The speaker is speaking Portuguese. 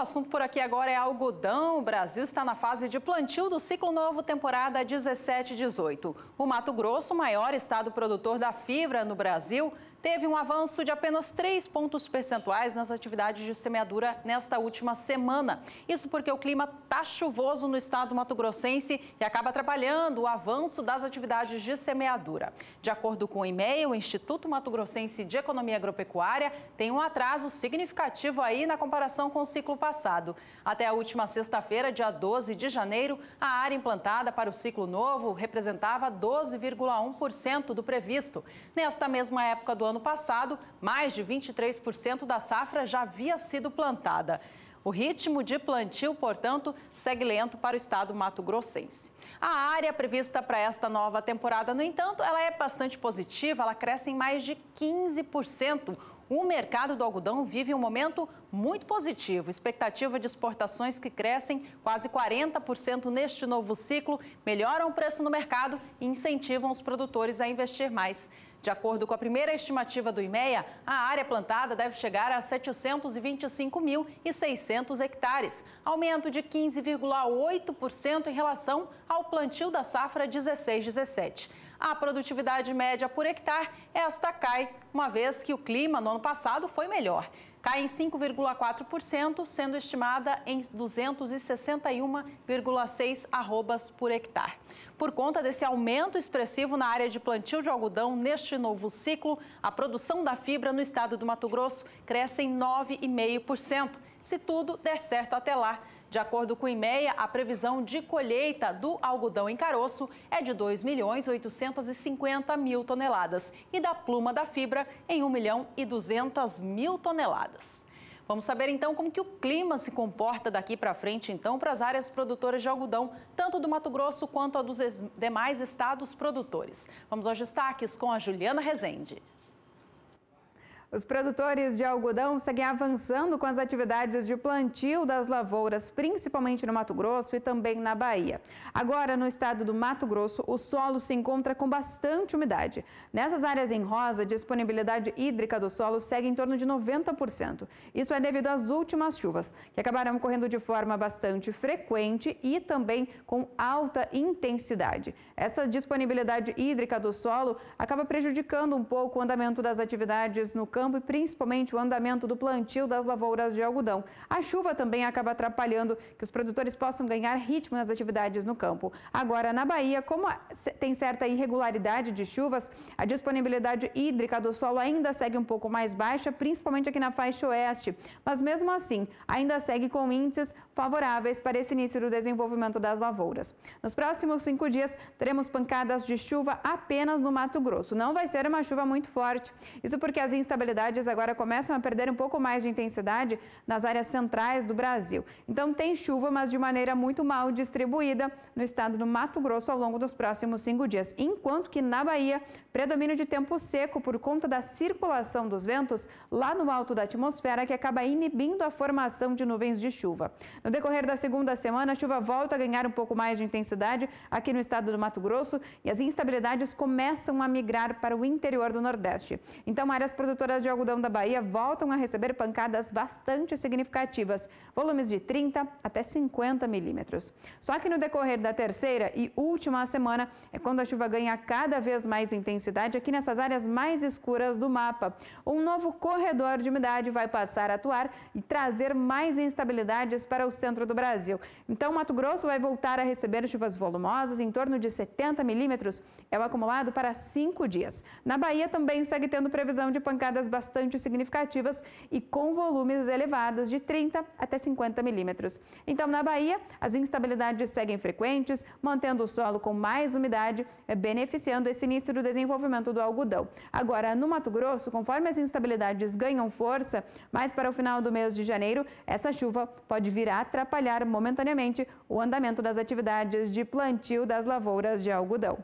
assunto por aqui agora é algodão. O Brasil está na fase de plantio do ciclo novo, temporada 17-18. O Mato Grosso, maior estado produtor da fibra no Brasil, teve um avanço de apenas 3 pontos percentuais nas atividades de semeadura nesta última semana. Isso porque o clima está chuvoso no estado mato-grossense e acaba atrapalhando o avanço das atividades de semeadura. De acordo com o e-mail, o Instituto Mato Grossense de Economia Agropecuária tem um atraso significativo aí na comparação com o ciclo passado. Até a última sexta-feira, dia 12 de janeiro, a área implantada para o ciclo novo representava 12,1% do previsto. Nesta mesma época do ano, ano passado, mais de 23% da safra já havia sido plantada. O ritmo de plantio, portanto, segue lento para o estado mato-grossense. A área prevista para esta nova temporada, no entanto, ela é bastante positiva, ela cresce em mais de 15% o mercado do algodão vive um momento muito positivo. Expectativa de exportações que crescem quase 40% neste novo ciclo melhoram o preço no mercado e incentivam os produtores a investir mais. De acordo com a primeira estimativa do IMEA, a área plantada deve chegar a 725.600 hectares, aumento de 15,8% em relação ao plantio da safra 16-17 a produtividade média por hectare, esta cai, uma vez que o clima no ano passado foi melhor. Cai em 5,4%, sendo estimada em 261,6 arrobas por hectare. Por conta desse aumento expressivo na área de plantio de algodão neste novo ciclo, a produção da fibra no estado do Mato Grosso cresce em 9,5%, se tudo der certo até lá. De acordo com o IMEA, a previsão de colheita do algodão em caroço é de 2 milhões 850 mil toneladas e da pluma da fibra em 1 milhão e 200 mil toneladas. Vamos saber então como que o clima se comporta daqui para frente, então, para as áreas produtoras de algodão, tanto do Mato Grosso quanto a dos demais estados produtores. Vamos aos destaques com a Juliana Rezende. Os produtores de algodão seguem avançando com as atividades de plantio das lavouras, principalmente no Mato Grosso e também na Bahia. Agora, no estado do Mato Grosso, o solo se encontra com bastante umidade. Nessas áreas em rosa, a disponibilidade hídrica do solo segue em torno de 90%. Isso é devido às últimas chuvas, que acabaram ocorrendo de forma bastante frequente e também com alta intensidade. Essa disponibilidade hídrica do solo acaba prejudicando um pouco o andamento das atividades no campo campo e principalmente o andamento do plantio das lavouras de algodão. A chuva também acaba atrapalhando que os produtores possam ganhar ritmo nas atividades no campo. Agora, na Bahia, como tem certa irregularidade de chuvas, a disponibilidade hídrica do solo ainda segue um pouco mais baixa, principalmente aqui na faixa oeste. Mas mesmo assim, ainda segue com índices favoráveis para esse início do desenvolvimento das lavouras. Nos próximos cinco dias, teremos pancadas de chuva apenas no Mato Grosso. Não vai ser uma chuva muito forte. Isso porque as instabilidades instabilidades agora começam a perder um pouco mais de intensidade nas áreas centrais do Brasil. Então tem chuva, mas de maneira muito mal distribuída no estado do Mato Grosso ao longo dos próximos cinco dias. Enquanto que na Bahia, predomínio de tempo seco por conta da circulação dos ventos lá no alto da atmosfera, que acaba inibindo a formação de nuvens de chuva. No decorrer da segunda semana, a chuva volta a ganhar um pouco mais de intensidade aqui no estado do Mato Grosso e as instabilidades começam a migrar para o interior do Nordeste. Então, áreas produtoras de algodão da Bahia voltam a receber pancadas bastante significativas, volumes de 30 até 50 milímetros. Só que no decorrer da terceira e última semana é quando a chuva ganha cada vez mais intensidade aqui nessas áreas mais escuras do mapa. Um novo corredor de umidade vai passar a atuar e trazer mais instabilidades para o centro do Brasil. Então, Mato Grosso vai voltar a receber chuvas volumosas em torno de 70 milímetros, é o acumulado para cinco dias. Na Bahia também segue tendo previsão de pancadas bastante significativas e com volumes elevados de 30 até 50 milímetros. Então, na Bahia, as instabilidades seguem frequentes, mantendo o solo com mais umidade, eh, beneficiando esse início do desenvolvimento do algodão. Agora, no Mato Grosso, conforme as instabilidades ganham força, mais para o final do mês de janeiro, essa chuva pode vir a atrapalhar momentaneamente o andamento das atividades de plantio das lavouras de algodão.